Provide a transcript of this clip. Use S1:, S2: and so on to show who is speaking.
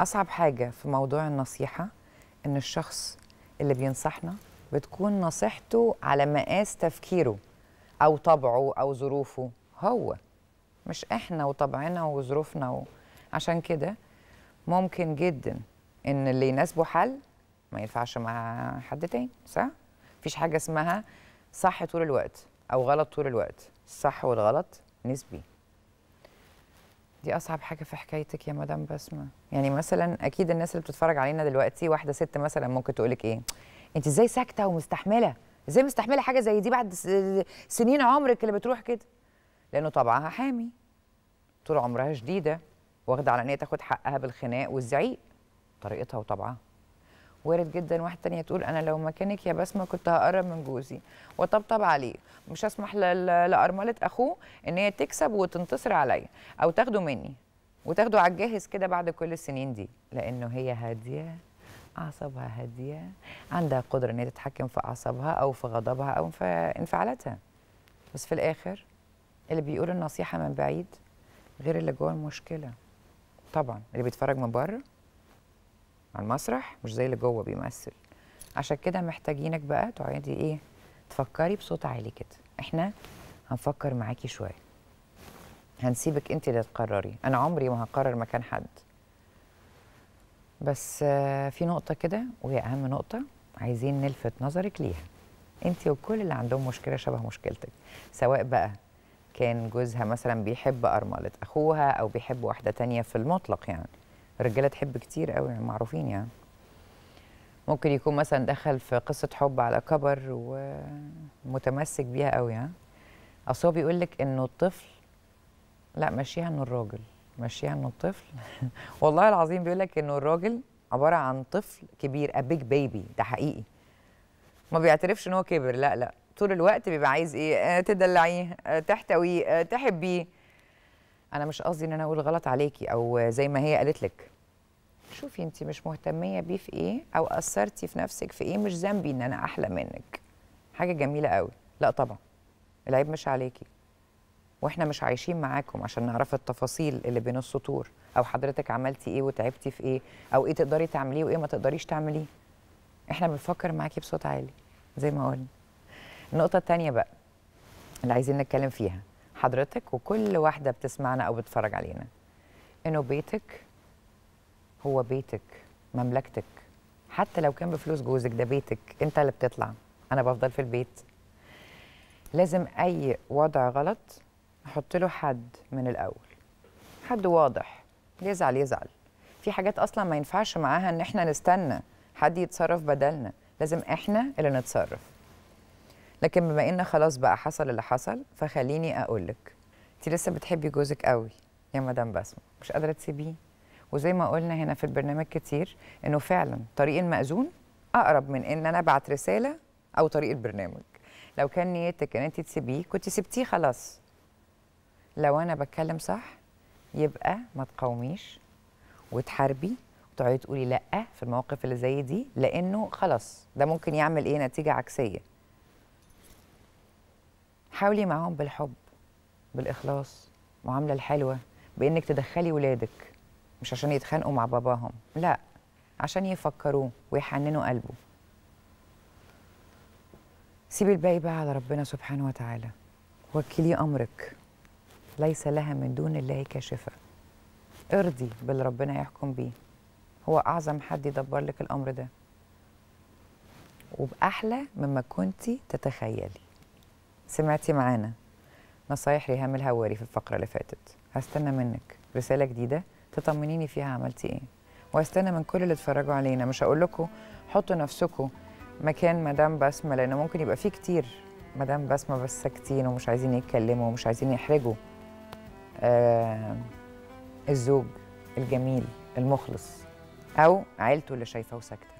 S1: اصعب حاجه في موضوع النصيحه ان الشخص اللي بينصحنا بتكون نصيحته على مقاس تفكيره او طبعه او ظروفه هو مش احنا وطبعنا وظروفنا و... عشان كده ممكن جدا ان اللي يناسبه حل ما ينفعش مع حد تاني صح مفيش حاجه اسمها صح طول الوقت او غلط طول الوقت الصح والغلط نسبي دي اصعب حاجه في حكايتك يا مدام بسمه يعني مثلا اكيد الناس اللي بتتفرج علينا دلوقتي واحده ست مثلا ممكن تقول لك ايه انت ازاي ساكته ومستحمله ازاي مستحمله حاجه زي دي بعد سنين عمرك اللي بتروح كده لانه طبعها حامي طول عمرها شديده واخده على ان هي تاخد حقها بالخناق والزعيق طريقتها وطبعها وارد جدا واحده تانية تقول انا لو مكانك يا بسمه كنت هقرب من جوزي وطبطب عليه مش هسمح لارمله اخوه ان هي تكسب وتنتصر عليا او تاخده مني وتاخده على الجاهز كده بعد كل السنين دي لانه هي هاديه اعصابها هاديه عندها قدره ان هي تتحكم في اعصابها او في غضبها او في انفعالاتها بس في الاخر اللي بيقول النصيحه من بعيد غير اللي جوه المشكله طبعا اللي بيتفرج من بره على المسرح مش زي اللي جوه بيمثل عشان كده محتاجينك بقى تقعدي ايه تفكري بصوت عالي كده احنا هنفكر معاكي شويه هنسيبك انت اللي تقرري انا عمري ما هقرر مكان حد بس في نقطه كده وهي اهم نقطه عايزين نلفت نظرك ليها انت وكل اللي عندهم مشكله شبه مشكلتك سواء بقى كان جوزها مثلا بيحب ارمله اخوها او بيحب واحده تانية في المطلق يعني الرجاله تحب كتير قوي معروفين يعني ممكن يكون مثلا دخل في قصه حب على كبر ومتمسك بيها قوي يعني اصل هو بيقول لك انه الطفل لا مشيها انه الراجل مشيها انه الطفل والله العظيم بيقول لك انه الراجل عباره عن طفل كبير ابيج بيبي ده حقيقي ما بيعترفش ان هو كبر لا لا طول الوقت بيبقى عايز ايه آه، تدلعيه آه، تحتويه آه، تحبيه انا مش قصدي ان انا اقول غلط عليكي او زي ما هي قالت لك شوفي انت مش مهتميه بيه في ايه او اثرتي في نفسك في ايه مش ذنبي ان انا احلى منك حاجه جميله قوي لا طبعا العيب مش عليكي واحنا مش عايشين معاكم عشان نعرف التفاصيل اللي بين السطور او حضرتك عملتي ايه وتعبتي في ايه او ايه تقدري تعمليه وايه ما تقدريش تعمليه احنا بنفكر معاكي بصوت عالي زي ما قلنا النقطه الثانيه بقى اللي عايزين نتكلم فيها حضرتك وكل واحدة بتسمعنا أو بتتفرج علينا إنه بيتك هو بيتك مملكتك حتى لو كان بفلوس جوزك ده بيتك أنت اللي بتطلع أنا بفضل في البيت لازم أي وضع غلط نحط له حد من الأول حد واضح يزعل يزعل في حاجات أصلا ما ينفعش معاها إن إحنا نستنى حد يتصرف بدلنا لازم إحنا اللي نتصرف لكن بما ان خلاص بقى حصل اللي حصل فخليني اقول لك انت لسه بتحبي جوزك قوي يا مدام بسمه مش قادره تسيبيه وزي ما قلنا هنا في البرنامج كتير انه فعلا طريق المأذون اقرب من ان انا ابعت رساله او طريق البرنامج لو كان نيتك ان انت تسيبيه كنت سبتيه خلاص لو انا بتكلم صح يبقى ما تقاوميش وتحاربي وتقعدي تقولي لا في المواقف اللي زي دي لانه خلاص ده ممكن يعمل ايه نتيجه عكسيه حاولي معاهم بالحب بالاخلاص معامله الحلوه بانك تدخلي ولادك مش عشان يتخانقوا مع باباهم لا عشان يفكروه ويحننوا قلبه سيبي الباقي بقى على ربنا سبحانه وتعالى وكلي امرك ليس لها من دون الله كاشفه ارضي باللي ربنا يحكم بيه هو اعظم حد يدبر لك الامر ده وباحلى مما كنت تتخيلي سمعتي معانا نصايح ريهام الهواري في الفقرة اللي فاتت هستنى منك رسالة جديدة تطمنيني فيها عملتي ايه وهستنى من كل اللي اتفرجوا علينا مش هقول لكم حطوا نفسكم مكان مدام بسمة لأن ممكن يبقى فيه كتير مدام بسمة بس ساكتين ومش عايزين يتكلموا ومش عايزين يحرجوا آه الزوج الجميل المخلص أو عيلته اللي شايفاه وساكتة